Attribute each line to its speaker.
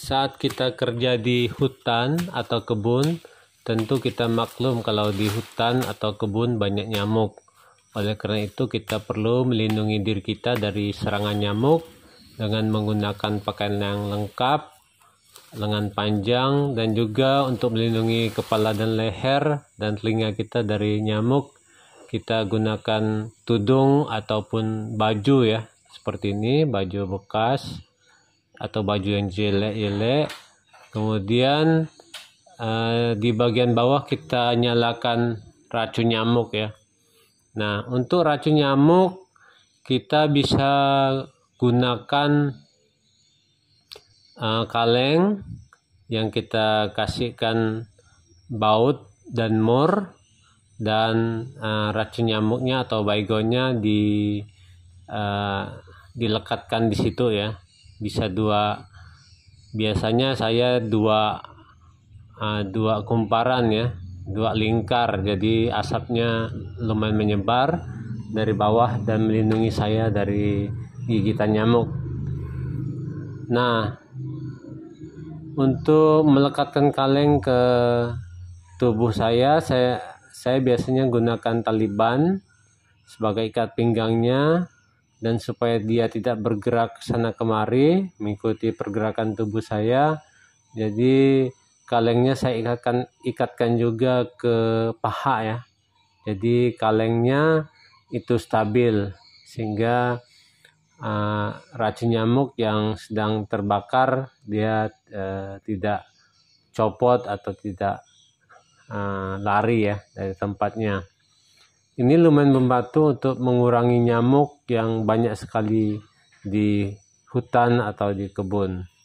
Speaker 1: saat kita kerja di hutan atau kebun, tentu kita maklum kalau di hutan atau kebun banyak nyamuk. Oleh karena itu, kita perlu melindungi diri kita dari serangan nyamuk dengan menggunakan pakaian yang lengkap, lengan panjang, dan juga untuk melindungi kepala dan leher dan telinga kita dari nyamuk. Kita gunakan tudung ataupun baju, ya, seperti ini, baju bekas atau baju yang jelek-jelek kemudian eh, di bagian bawah kita nyalakan racun nyamuk ya nah untuk racun nyamuk kita bisa gunakan eh, kaleng yang kita kasihkan baut dan mur dan uh, racun nyamuknya atau baygonnya di uh, dilekatkan di situ ya bisa dua biasanya saya dua uh, dua kumparan ya dua lingkar jadi asapnya lumayan menyebar dari bawah dan melindungi saya dari gigitan nyamuk nah untuk melekatkan kaleng ke tubuh saya saya saya biasanya gunakan taliban sebagai ikat pinggangnya dan supaya dia tidak bergerak sana kemari mengikuti pergerakan tubuh saya jadi kalengnya saya ikatkan ikatkan juga ke paha ya jadi kalengnya itu stabil sehingga uh, racun nyamuk yang sedang terbakar dia uh, tidak copot atau tidak uh, lari ya dari tempatnya ini lumayan membantu untuk mengurangi nyamuk yang banyak sekali di hutan atau di kebun.